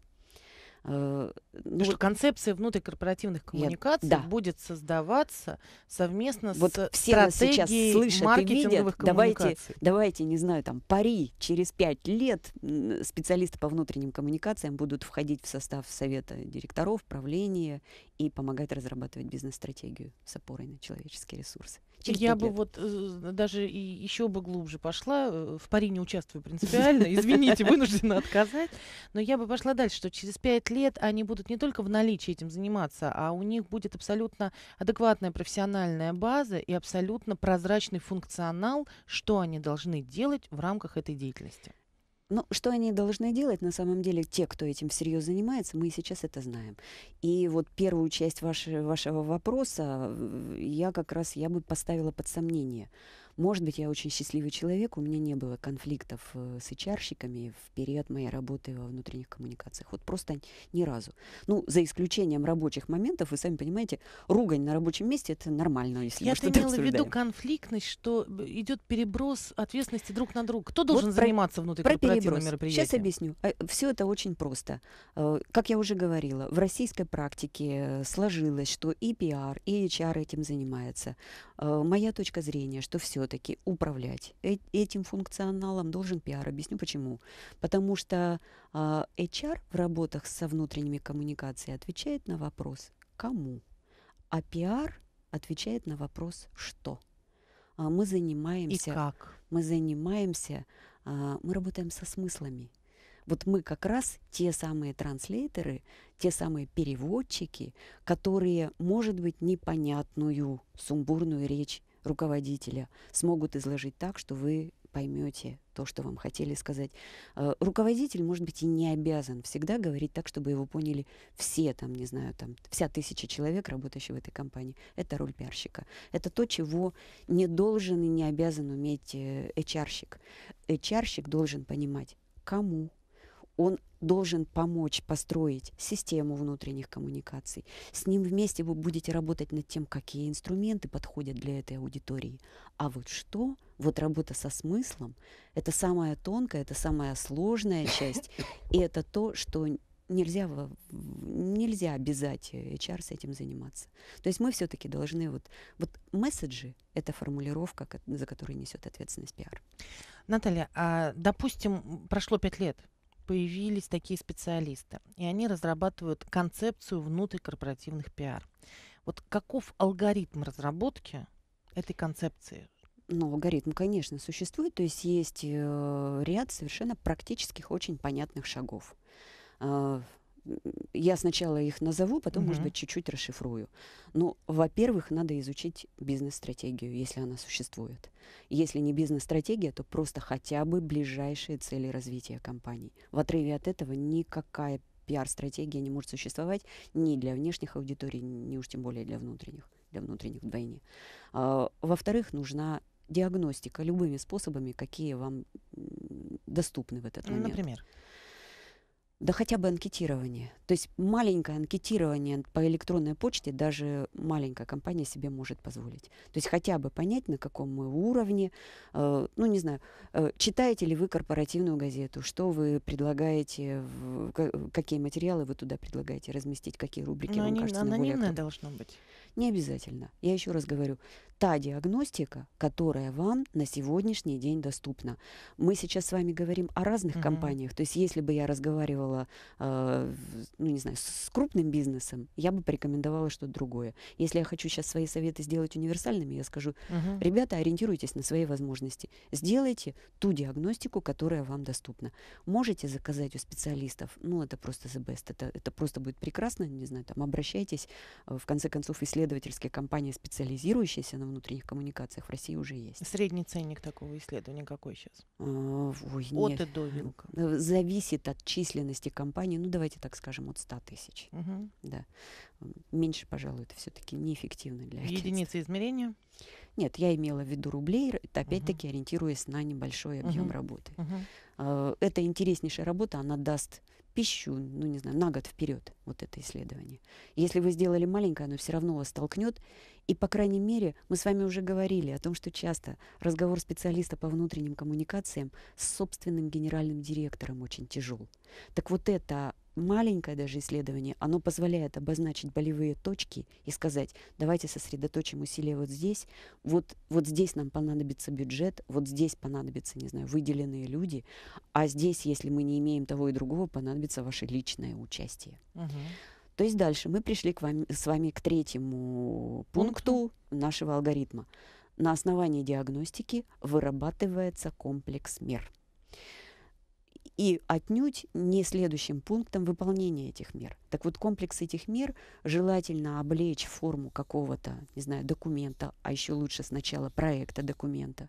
B: Э,
A: ну, что вот, концепция внутрикорпоративных коммуникаций нет, да. будет создаваться совместно вот с все стратегией нас сейчас маркетинговых видят. Давайте, давайте, не знаю, там пари
B: через пять лет специалисты по внутренним коммуникациям будут входить в состав совета директоров, правления и помогать разрабатывать бизнес-стратегию с опорой на человеческие ресурсы. Через я бы лет.
A: вот э, даже и еще бы глубже пошла. Э, в паре не участвую принципиально, извините, вынуждена отказать. Но я бы пошла дальше, что через пять лет они будут не только в наличии этим заниматься, а у них будет абсолютно адекватная профессиональная база и абсолютно прозрачный функционал, что они должны делать в рамках этой деятельности. Ну, что они должны делать, на самом деле, те, кто этим всерьез занимается, мы сейчас
B: это знаем. И вот первую часть ваш, вашего вопроса э, я как раз я бы поставила под сомнение. Может быть, я очень счастливый человек, у меня не было конфликтов э, с hr в период моей работы во внутренних коммуникациях. Вот просто ни разу. Ну, за исключением рабочих моментов, вы сами понимаете, ругань на рабочем месте — это нормально, если я мы что-то имела в виду
A: конфликтность, что э, идет переброс ответственности друг на друга. Кто должен вот заниматься внутрикорпоративным мероприятием? Сейчас
B: объясню. Э, все это очень просто. Как я уже говорила, в российской практике сложилось, что и PR, и HR этим занимается. Моя точка зрения, что все, все-таки управлять э, этим функционалом должен пиар. Объясню почему. Потому что а, HR в работах со внутренними коммуникациями отвечает на вопрос «кому?», а пиар отвечает на вопрос «что?». А мы занимаемся... И как? Мы занимаемся... А, мы работаем со смыслами. Вот мы как раз те самые транслейтеры, те самые переводчики, которые, может быть, непонятную сумбурную речь руководителя смогут изложить так, что вы поймете то, что вам хотели сказать. Э, руководитель, может быть, и не обязан всегда говорить так, чтобы его поняли все, там, не знаю, там, вся тысяча человек, работающих в этой компании. Это роль пиарщика. Это то, чего не должен и не обязан уметь HR-щик. Э, HR-щик должен понимать, кому он должен помочь построить систему внутренних коммуникаций. С ним вместе вы будете работать над тем, какие инструменты подходят для этой аудитории. А вот что, вот работа со смыслом, это самая тонкая, это самая сложная часть, и это то, что нельзя, нельзя обязать HR с этим заниматься. То есть мы все-таки должны вот, вот
A: месседжи — это формулировка, за которую несет ответственность пиар. Наталья, а, допустим, прошло пять лет, появились такие специалисты, и они разрабатывают концепцию внутрикорпоративных пиар. Вот каков алгоритм разработки этой концепции? Ну, алгоритм, конечно, существует, то есть есть э,
B: ряд совершенно практических, очень понятных шагов а, я сначала их назову, потом, угу. может быть, чуть-чуть расшифрую. Ну, во-первых, надо изучить бизнес-стратегию, если она существует. Если не бизнес-стратегия, то просто хотя бы ближайшие цели развития компании. В отрыве от этого никакая пиар-стратегия не может существовать ни для внешних аудиторий, ни уж тем более для внутренних, для внутренних вдвойне. А, Во-вторых, нужна диагностика любыми способами, какие вам доступны в этот момент. Например? Да хотя бы анкетирование. То есть маленькое анкетирование по электронной почте даже маленькая компания себе может позволить. То есть хотя бы понять, на каком мы уровне, э, ну не знаю, э, читаете ли вы корпоративную газету, что вы предлагаете, в, к, какие материалы вы туда предлагаете разместить, какие рубрики Но вам они, кажется наиболее... Анонимное
A: должно быть.
B: Не обязательно. Я еще раз говорю, та диагностика, которая вам на сегодняшний день доступна. Мы сейчас с вами говорим о разных mm-hmm. компаниях. То есть, если бы я разговаривала, э, ну не знаю, с, с крупным бизнесом, я бы порекомендовала что-то другое. Если я хочу сейчас свои советы сделать универсальными, я скажу: mm-hmm. ребята, ориентируйтесь на свои возможности, сделайте ту диагностику, которая вам доступна. Можете заказать у специалистов, ну это просто the best, это это просто будет прекрасно, не знаю, там обращайтесь. А, в конце концов, исследовательские компании, специализирующиеся на внутренних коммуникациях в России уже есть.
A: Средний ценник такого исследования какой сейчас?
B: А, ой, от нет. и до вилка. Э, зависит от численности компании, ну давайте так скажем, от 100 тысяч. Угу. Да. Меньше, пожалуй, это все-таки неэффективно для агентства.
A: Единицы измерения?
B: Нет, я имела в виду рублей, опять-таки угу. ориентируясь на небольшой объем угу. работы. Угу. А, это интереснейшая работа, она даст пищу, ну не знаю, на год вперед вот это исследование. если вы сделали маленькое, оно все равно вас столкнет. И, по крайней мере, мы с вами уже говорили о том, что часто разговор специалиста по внутренним коммуникациям с собственным генеральным директором очень тяжел. Так вот это маленькое даже исследование, оно позволяет обозначить болевые точки и сказать, давайте сосредоточим усилия вот здесь, вот, вот здесь нам понадобится бюджет, вот здесь понадобятся, не знаю, выделенные люди, а здесь, если мы не имеем того и другого, понадобится ваше личное участие. Угу. То есть дальше мы пришли к вам, с вами к третьему пункту нашего алгоритма. На основании диагностики вырабатывается комплекс мер и отнюдь не следующим пунктом выполнения этих мер. Так вот, комплекс этих мер желательно облечь в форму какого-то, не знаю, документа, а еще лучше сначала проекта документа.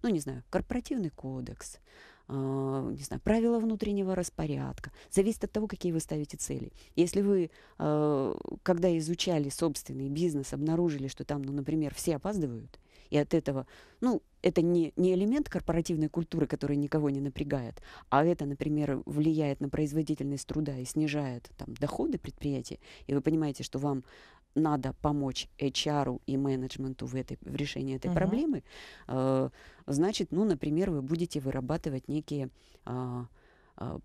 B: Ну, не знаю, корпоративный кодекс, а, не знаю, правила внутреннего распорядка. Зависит от того, какие вы ставите цели. Если вы, а, когда изучали собственный бизнес, обнаружили, что там, ну, например, все опаздывают, и от этого, ну, это не, не элемент корпоративной культуры, который никого не напрягает, а это, например, влияет на производительность труда и снижает там, доходы предприятия, и вы понимаете, что вам надо помочь HR и менеджменту в, этой, в решении этой Uh -huh. проблемы, э, значит, ну, например, вы будете вырабатывать некие э, э,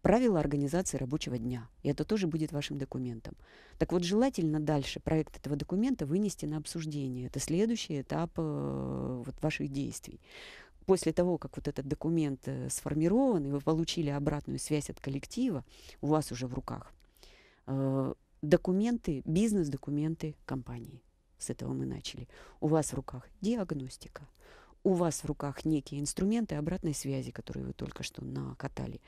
B: правила организации рабочего дня. И это тоже будет вашим документом. Так вот, желательно дальше проект этого документа вынести на обсуждение. Это следующий этап э, вот, ваших действий после того, как вот этот документ э, сформирован, и вы получили обратную связь от коллектива, у вас уже в руках, э, документы, бизнес-документы компании. С этого мы начали. У вас в руках диагностика, у вас в руках некие инструменты обратной связи, которые вы только что накатали.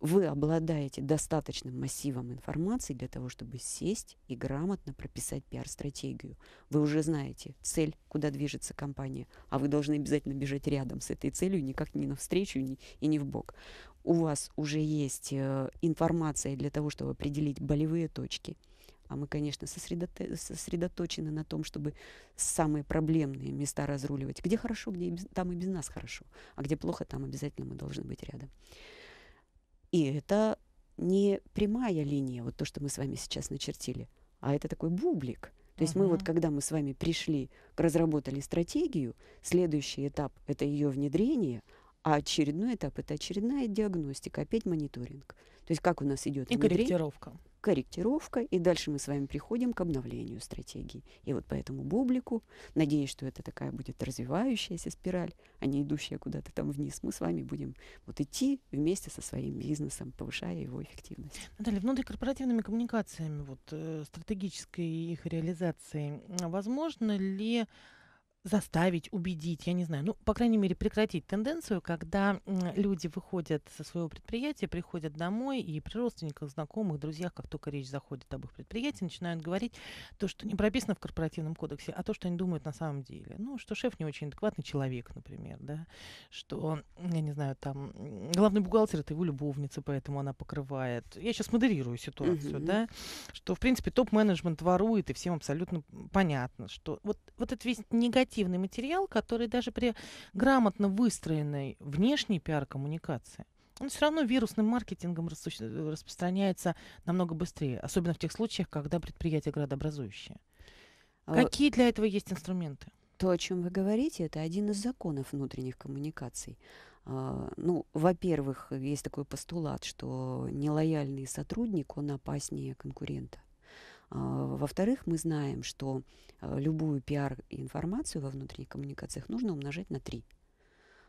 B: Вы обладаете достаточным массивом информации для того, чтобы сесть и грамотно прописать пиар-стратегию. Вы уже знаете цель, куда движется компания, а вы должны обязательно бежать рядом с этой целью, никак не навстречу ни, и не в бок. У вас уже есть э, информация для того, чтобы определить болевые точки – а мы, конечно, сосредото сосредоточены на том, чтобы самые проблемные места разруливать. Где хорошо, где и без, там и без нас хорошо, а где плохо, там обязательно мы должны быть рядом. И это не прямая линия, вот то, что мы с вами сейчас начертили, а это такой бублик. То есть uh-huh. мы вот, когда мы с вами пришли, разработали стратегию, следующий этап — это ее внедрение, а очередной этап — это очередная диагностика, опять мониторинг. То есть как у нас идет И корректировка корректировка, и дальше мы с вами приходим к обновлению стратегии. И вот по этому бублику, надеюсь, что это такая будет развивающаяся спираль, а не идущая куда-то там вниз, мы с вами будем вот идти вместе со своим бизнесом, повышая его эффективность.
A: Наталья, внутрикорпоративными коммуникациями, вот, э, стратегической их реализации, возможно ли заставить, убедить, я не знаю, ну, по крайней мере, прекратить тенденцию, когда люди выходят со своего предприятия, приходят домой и при родственниках, знакомых, друзьях, как только речь заходит об их предприятии, начинают говорить то, что не прописано в корпоративном кодексе, а то, что они думают на самом деле. Ну, что шеф не очень адекватный человек, например, да, что, я не знаю, там, главный бухгалтер — это его любовница, поэтому она покрывает. Я сейчас модерирую ситуацию, mm да, что, в принципе, топ-менеджмент ворует, и всем абсолютно понятно, что вот, вот это весь негатив объективный материал, который даже при грамотно выстроенной внешней пиар-коммуникации он все равно вирусным маркетингом э, распространяется намного быстрее, особенно в тех случаях, когда предприятие градообразующее. А Какие для этого есть инструменты? То,
B: о чем вы говорите, это один из законов внутренних коммуникаций. А, ну, во-первых, есть такой постулат, что нелояльный сотрудник, он опаснее конкурента. А, во-вторых, мы знаем, что а, любую пиар-информацию во внутренних коммуникациях нужно умножать на 3.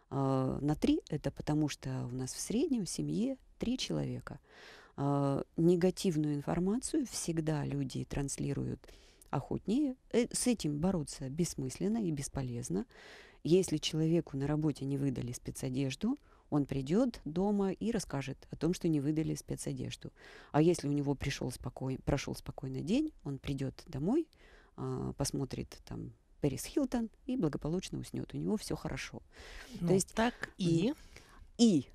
B: А, на 3 это потому, что у нас в среднем в семье 3 человека. Негативную информацию всегда люди транслируют охотнее. Э, с этим бороться бессмысленно и бесполезно. Если человеку на работе не выдали спецодежду, он придет дома и расскажет о том, что не выдали спецодежду. А если у него пришел спокой, прошел спокойно день, он придет домой, а, посмотрит там Пэрис Хилтон и благополучно уснет. У него все хорошо. Ну, То есть так и и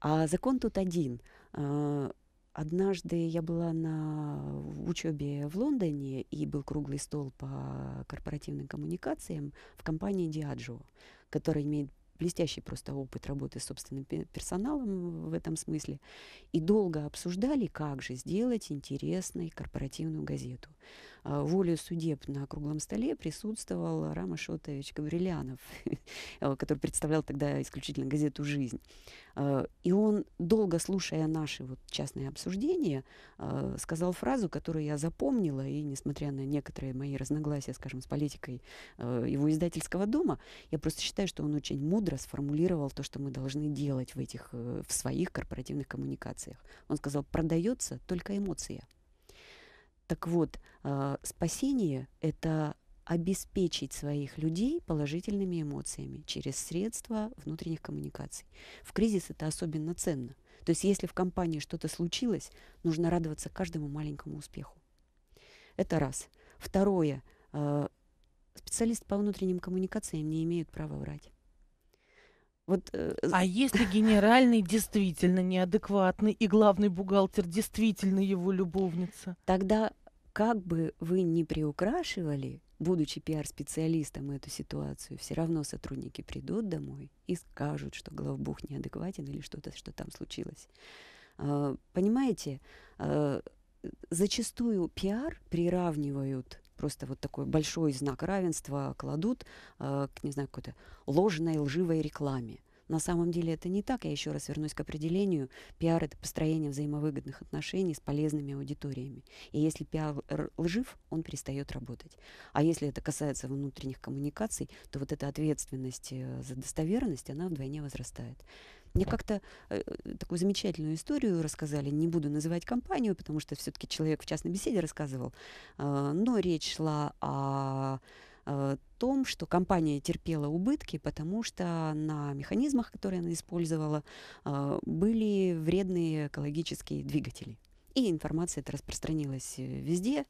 B: а закон тут один. А, однажды я была на учебе в Лондоне, и был круглый стол по корпоративным коммуникациям в компании Diageo, которая имеет блестящий просто опыт работы с собственным персоналом в этом смысле, и долго обсуждали, как же сделать интересной корпоративную газету. А, волю судеб на круглом столе присутствовал Рама Шотович Гаврилянов, э, который представлял тогда исключительно газету «Жизнь». А, и он, долго слушая наши вот частные обсуждения, а, сказал фразу, которую я запомнила, и несмотря на некоторые мои разногласия, скажем, с политикой его издательского дома, я просто считаю, что он очень мудро сформулировал то, что мы должны делать в этих, э, в своих корпоративных коммуникациях. Он сказал, продается только эмоция. Так вот, а, спасение – это обеспечить своих людей положительными эмоциями через средства внутренних коммуникаций. В кризис это особенно ценно. То есть если в компании что-то случилось, нужно радоваться каждому маленькому успеху. Это раз. Второе. А, специалисты по внутренним коммуникациям
A: не имеют права врать. Вот, э, а если генеральный действительно неадекватный и главный бухгалтер действительно его любовница? Тогда
B: как бы вы ни приукрашивали, будучи пиар-специалистом эту ситуацию, все равно сотрудники придут домой и скажут, что главбух неадекватен или что-то, что там случилось. А, понимаете, а, зачастую пиар приравнивают просто вот такой большой знак равенства кладут а, к, не знаю, какой-то ложной, лживой рекламе. На самом деле это не так. Я еще раз вернусь к определению. Пиар – это построение взаимовыгодных отношений с полезными аудиториями. И если пиар лжив, он перестает работать. А если это касается внутренних коммуникаций, то вот эта ответственность э, за достоверность, она вдвойне возрастает. Мне как-то э, такую замечательную историю рассказали. Не буду называть компанию, потому что все-таки человек в частной беседе рассказывал. Э, но речь шла о Э, том, что компания терпела убытки, потому что на механизмах, которые она использовала, э, были вредные экологические двигатели. И информация эта распространилась э, везде.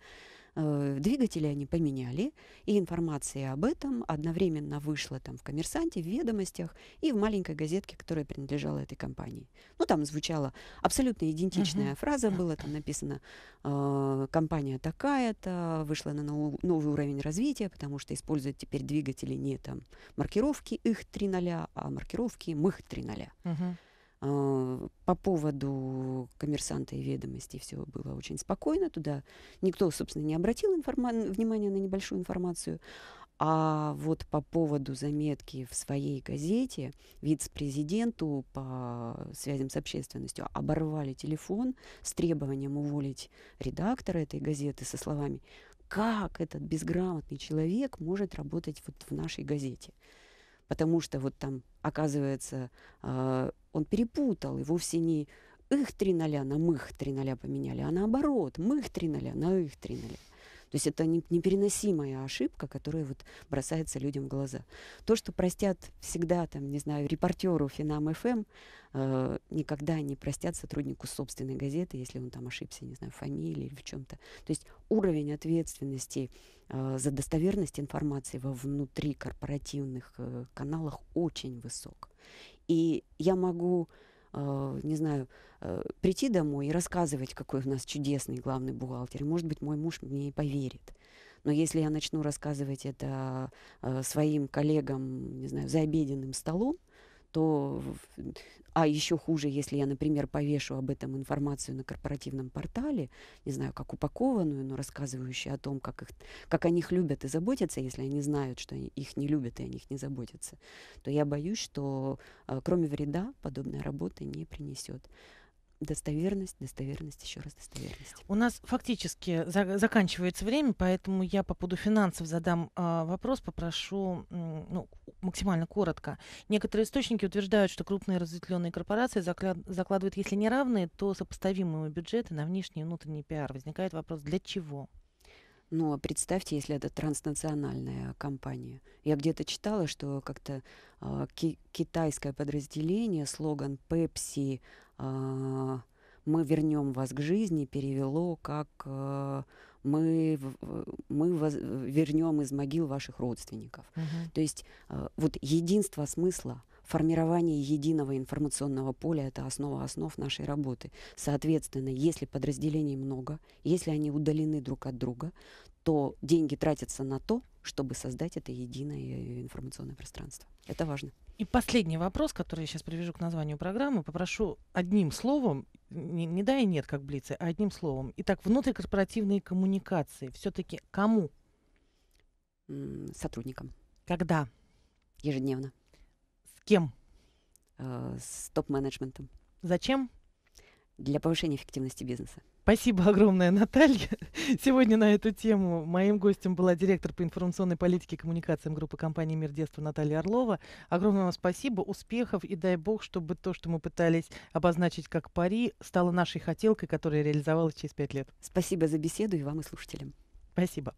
B: Э, двигатели они поменяли, и информация об этом одновременно вышла там в «Коммерсанте», в «Ведомостях» и в маленькой газетке, которая принадлежала этой компании. Ну, там звучала абсолютно идентичная uh-huh. фраза, было там написано э, «компания такая-то вышла на новый уровень развития, потому что используют теперь двигатели не там маркировки их 3.0, а маркировки мых 3.0». Uh-huh. А, по поводу коммерсанта и ведомости все было очень спокойно. Туда никто, собственно, не обратил информа- внимания на небольшую информацию. А вот по поводу заметки в своей газете вице-президенту по связям с общественностью оборвали телефон с требованием уволить редактора этой газеты со словами «Как этот безграмотный человек может работать вот в нашей газете?» потому что вот там, оказывается, а, он перепутал, и вовсе не их три ноля на мых три ноля поменяли, а наоборот, мых три ноля на их три ноля. То есть это непереносимая ошибка, которая вот бросается людям в глаза. То, что простят всегда, там, не знаю, репортеру Финам ФМ, эм», э, никогда не простят сотруднику собственной газеты, если он там ошибся, не знаю, в фамилии или в чем-то. То есть уровень ответственности э, за достоверность информации во внутрикорпоративных э, каналах очень высок. И я могу Э, не знаю, э, прийти домой и рассказывать, какой у нас чудесный главный бухгалтер. может быть, мой муж мне и поверит. Но если я начну рассказывать это э, своим коллегам, не знаю, за обеденным столом, то... А еще хуже, если я, например, повешу об этом информацию на корпоративном портале, не знаю, как упакованную, но рассказывающую о том, как, их, как о них любят и заботятся, если они знают, что они, их не любят и о них не заботятся, то я боюсь, что э, кроме вреда подобная работа не принесет. Достоверность, достоверность, еще раз достоверность.
A: У нас фактически за- заканчивается время, поэтому я по поводу финансов задам э, вопрос, попрошу ну, максимально коротко. Некоторые источники утверждают, что крупные разветвленные корпорации закладывают, если не равные, то сопоставимые бюджеты на внешний и внутренний пиар. Возникает вопрос, для чего? Ну, а представьте, если это транснациональная компания. Я где-то
B: читала, что как-то э, ки- китайское подразделение, слоган Pepsi а, мы вернем вас к жизни перевело как э, мы, мы вернем из могил ваших родственников. Угу. То есть э, вот единство смысла, формирование единого информационного поля – это основа основ нашей работы. Соответственно, если подразделений много, если они удалены друг от друга, то деньги тратятся на то, чтобы создать это единое
A: информационное пространство. Это важно. И последний вопрос, который я сейчас привяжу к названию программы, попрошу одним словом, не, не да и нет, как блицы, а одним словом. Итак, внутрикорпоративные коммуникации. Все-таки кому? Сотрудникам. Когда?
B: Ежедневно. С кем? Э, с топ-менеджментом. Зачем? для повышения эффективности бизнеса.
A: Спасибо огромное, Наталья. Сегодня на эту тему моим гостем была директор по информационной политике и коммуникациям группы компании «Мир детства» Наталья Орлова. Огромное вам спасибо, успехов и дай бог, чтобы то, что мы пытались обозначить как пари, стало нашей хотелкой, которая реализовалась через пять лет. Спасибо за беседу и вам, и слушателям. Спасибо.